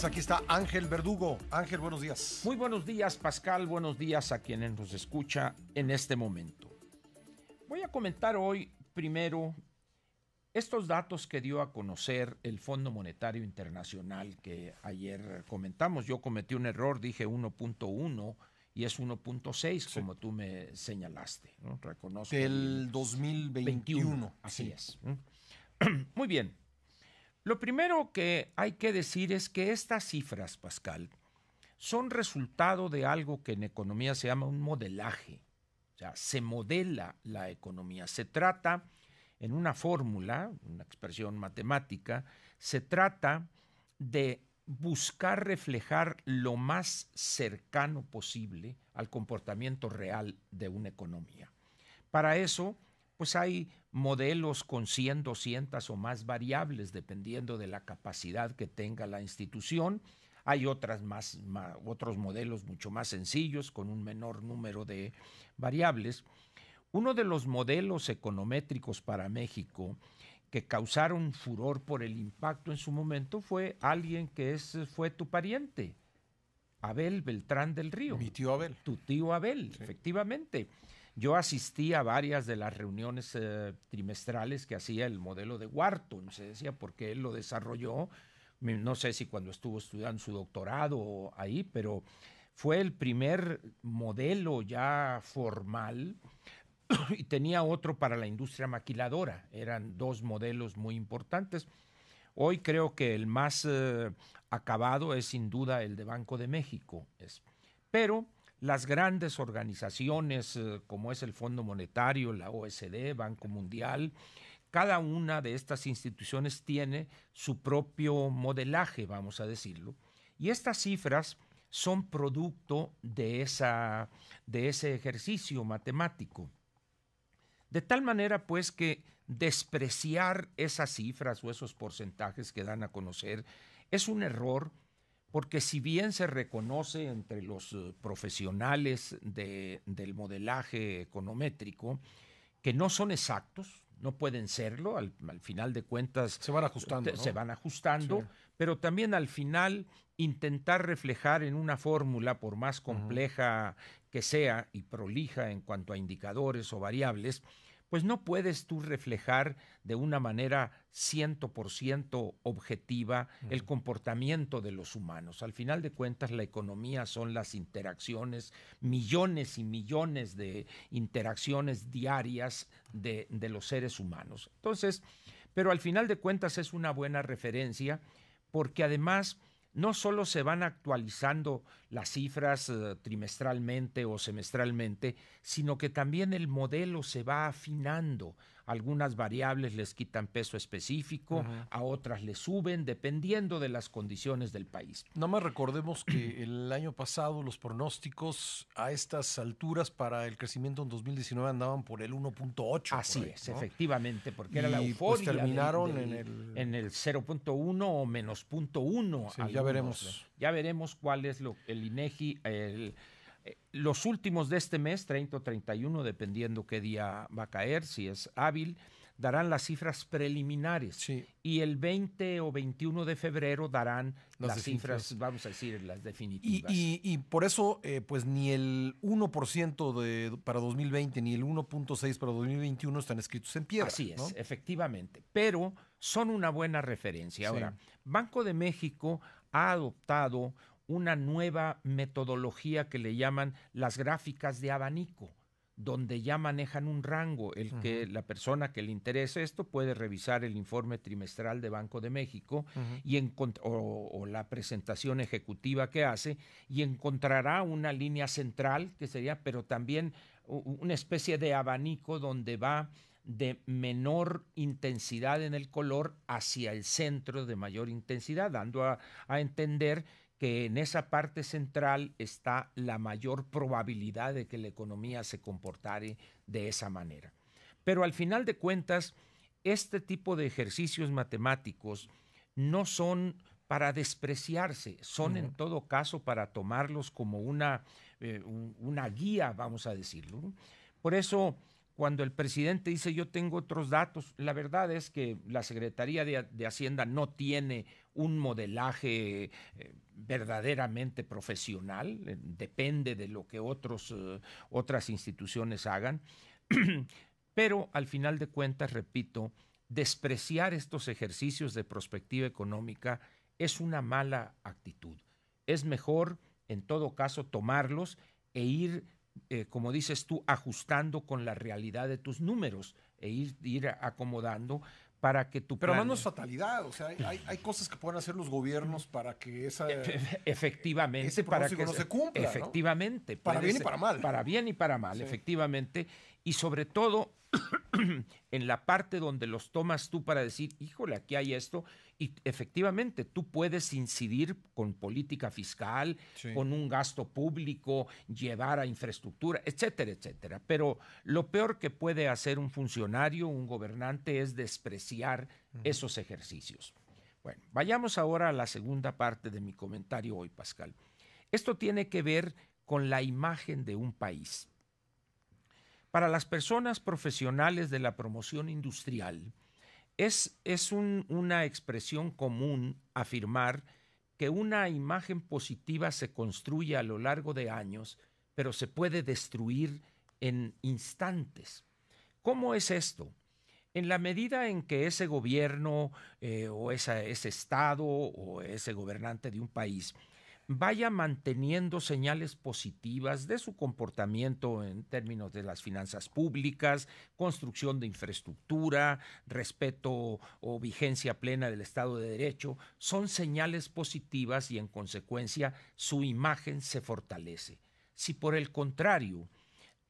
Pues aquí está Ángel Verdugo. Ángel, buenos días. Muy buenos días, Pascal. Buenos días a quienes nos escucha en este momento. Voy a comentar hoy primero estos datos que dio a conocer el Fondo Monetario Internacional que ayer comentamos. Yo cometí un error, dije 1.1 y es 1.6 como tú me señalaste. ¿no? Reconozco. Del 2021. así es. Muy bien. Lo primero que hay que decir es que estas cifras, Pascal, son resultado de algo que en economía se llama un modelaje. O sea, se modela la economía. Se trata, en una fórmula, una expresión matemática, se trata de buscar reflejar lo más cercano posible al comportamiento real de una economía. Para eso pues hay modelos con 100, 200 o más variables, dependiendo de la capacidad que tenga la institución. Hay otras más, otros modelos mucho más sencillos, con un menor número de variables. Uno de los modelos econométricos para México que causaron furor por el impacto en su momento fue alguien que es, fue tu pariente, Abel Beltrán del Río. Mi tío Abel. Tu tío Abel, efectivamente. Yo asistí a varias de las reuniones eh, trimestrales que hacía el modelo de Wharton, se decía, porque él lo desarrolló, no sé si cuando estuvo estudiando su doctorado ahí, pero fue el primer modelo ya formal y tenía otro para la industria maquiladora. Eran dos modelos muy importantes. Hoy creo que el más eh, acabado es sin duda el de Banco de México. Es, pero las grandes organizaciones eh, como es el Fondo Monetario, la OSD, Banco Mundial, cada una de estas instituciones tiene su propio modelaje, vamos a decirlo, y estas cifras son producto de, esa, de ese ejercicio matemático. De tal manera, pues, que despreciar esas cifras o esos porcentajes que dan a conocer es un error porque si bien se reconoce entre los eh, profesionales del modelaje econométrico que no son exactos, no pueden serlo, al, final de cuentas... Se van ajustando. Eh, se van ajustando, pero también al final intentar reflejar en una fórmula, por más compleja que sea y prolija en cuanto a indicadores o variables, pues no puedes tú reflejar de una manera 100% objetiva el comportamiento de los humanos. Al final de cuentas, la economía son las interacciones, millones y millones de interacciones diarias de, de los seres humanos. Entonces, pero al final de cuentas es una buena referencia porque además no solo se van actualizando las cifras eh, trimestralmente o semestralmente, sino que también el modelo se va afinando algunas variables les quitan peso específico, a otras le suben, dependiendo de las condiciones del país. Nada más recordemos que el año pasado los pronósticos a estas alturas para el crecimiento en 2019 andaban por el 1.8. Así es, efectivamente, porque era la pues, euforia. terminaron en el, en el 0.1 o menos 0.1. ya veremos. Ya veremos cuál es lo, el INEGI. El, eh, los últimos de este mes, 30 o 31, dependiendo qué día va a caer, si es hábil, darán las cifras preliminares. Y el 20 o 21 de febrero darán las, cifras, vamos a decir, las definitivas. Y, por eso, eh, pues ni el 1% de, para 2020 ni el 1.6 para 2021 están escritos en piedra. Así es, efectivamente. Pero son una buena referencia. Ahora, Banco de México ha adoptado una nueva metodología que le llaman las gráficas de abanico, donde ya manejan un rango, el que la persona que le interese esto puede revisar el informe trimestral de Banco de México y o, la presentación ejecutiva que hace y encontrará una línea central que sería, pero también una especie de abanico donde va de menor intensidad en el color hacia el centro de mayor intensidad, dando a entender que en esa parte central está la mayor probabilidad de que la economía se comportare de esa manera. Pero al final de cuentas, este tipo de ejercicios matemáticos no son para despreciarse, son en todo caso para tomarlos como una, eh, una guía, vamos a decirlo. Por eso cuando el presidente dice yo tengo otros datos. La verdad es que la Secretaría de, Hacienda no tiene un modelaje eh, verdaderamente profesional, eh, depende de lo que otros, eh, otras instituciones hagan, pero al final de cuentas, repito, despreciar estos ejercicios de prospectiva económica es una mala actitud. Es mejor, en todo caso, tomarlos e ir eh, como dices tú, ajustando con la realidad de tus números e ir, ir acomodando para que tu Pero no es fatalidad, o sea, hay, cosas que pueden hacer los gobiernos para que esa... E-, e-, e-, efectivamente, para que no se cumpla. Efectivamente. Para bien y para mal. Para bien y para mal, efectivamente. Y sobre todo, en la parte donde los tomas tú para decir, híjole, aquí hay esto, y efectivamente tú puedes incidir con política fiscal, con un gasto público, llevar a infraestructura, etcétera, etcétera. Pero lo peor que puede hacer un funcionario, un gobernante, es despreciar esos ejercicios. Bueno, vayamos ahora a la segunda parte de mi comentario hoy, Pascal. Esto tiene que ver con la imagen de un país. Para las personas profesionales de la promoción industrial, es, es una expresión común afirmar que una imagen positiva se construye a lo largo de años, pero se puede destruir en instantes. ¿Cómo es esto? En la medida en que ese gobierno eh, o ese estado o ese gobernante de un país vaya manteniendo señales positivas de su comportamiento en términos de las finanzas públicas, construcción de infraestructura, respeto o vigencia plena del Estado de Derecho, son señales positivas y en consecuencia su imagen se fortalece. Si por el contrario,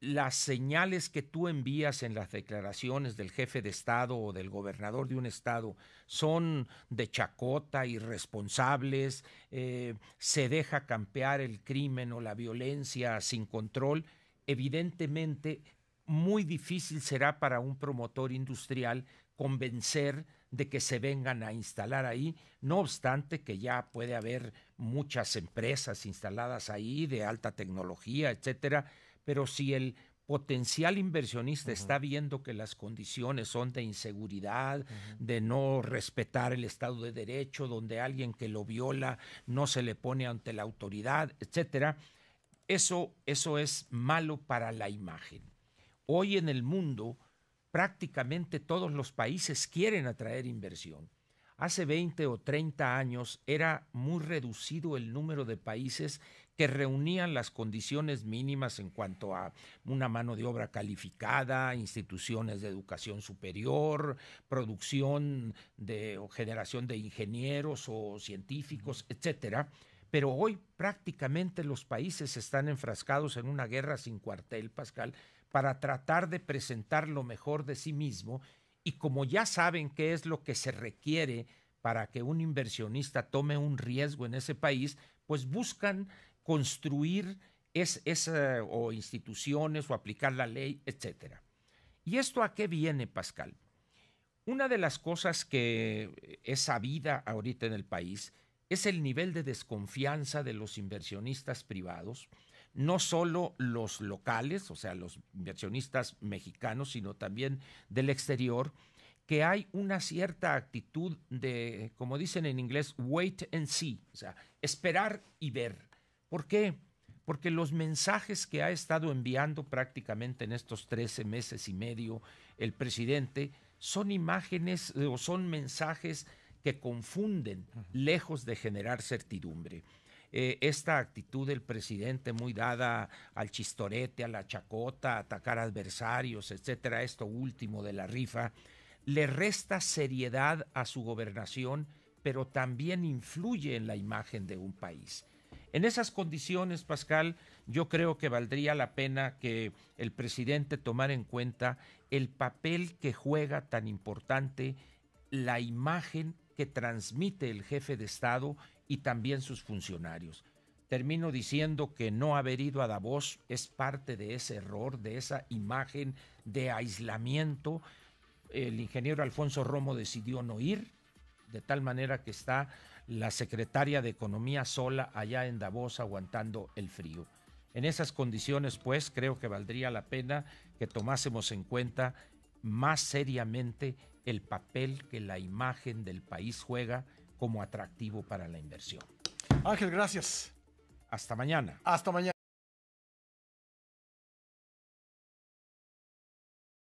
las señales que tú envías en las declaraciones del jefe de Estado o del gobernador de un Estado son de chacota, irresponsables, eh, se deja campear el crimen o la violencia sin control, evidentemente muy difícil será para un promotor industrial convencer de que se vengan a instalar ahí, no obstante que ya puede haber muchas empresas instaladas ahí de alta tecnología, etcétera, pero si el potencial inversionista está viendo que las condiciones son de inseguridad, de no respetar el Estado de Derecho, donde alguien que lo viola no se le pone ante la autoridad, etcétera, eso, eso es malo para la imagen. Hoy en el mundo prácticamente todos los países quieren atraer inversión. Hace 20 o 30 años era muy reducido el número de países que reunían las condiciones mínimas en cuanto a una mano de obra calificada, instituciones de educación superior, producción de o generación de ingenieros o científicos, etcétera. Pero hoy prácticamente los países están enfrascados en una guerra sin cuartel, Pascal, para tratar de presentar lo mejor de sí mismo y como ya saben qué es lo que se requiere para que un inversionista tome un riesgo en ese país, pues buscan construir es, esa o instituciones o aplicar la ley, etc. ¿Y esto a qué viene, Pascal? Una de las cosas que eh, es sabida ahorita en el país es el nivel de desconfianza de los inversionistas privados, no solo los locales, o sea, los inversionistas mexicanos, sino también del exterior, que hay una cierta actitud de, como dicen en inglés, wait and see, o sea, esperar y ver. ¿Por qué? Porque los mensajes que ha estado enviando prácticamente en estos 13 meses y medio el presidente son imágenes eh, o son mensajes que confunden, lejos de generar certidumbre. Eh, esta actitud del presidente muy dada al chistorete, a la chacota, a atacar adversarios, etcétera, esto último de la rifa, le resta seriedad a su gobernación, pero también influye en la imagen de un país. En esas condiciones, Pascal, yo creo que valdría la pena que el presidente tomara en cuenta el papel que juega tan importante la imagen que transmite el jefe de Estado y también sus funcionarios. Termino diciendo que no haber ido a Davos es parte de ese error, de esa imagen de aislamiento. El ingeniero Alfonso Romo decidió no ir, de tal manera que está la secretaria de Economía sola allá en Davos aguantando el frío. En esas condiciones, pues, creo que valdría la pena que tomásemos en cuenta más seriamente el papel que la imagen del país juega como atractivo para la inversión. Ángel, gracias. Hasta mañana. Hasta mañana.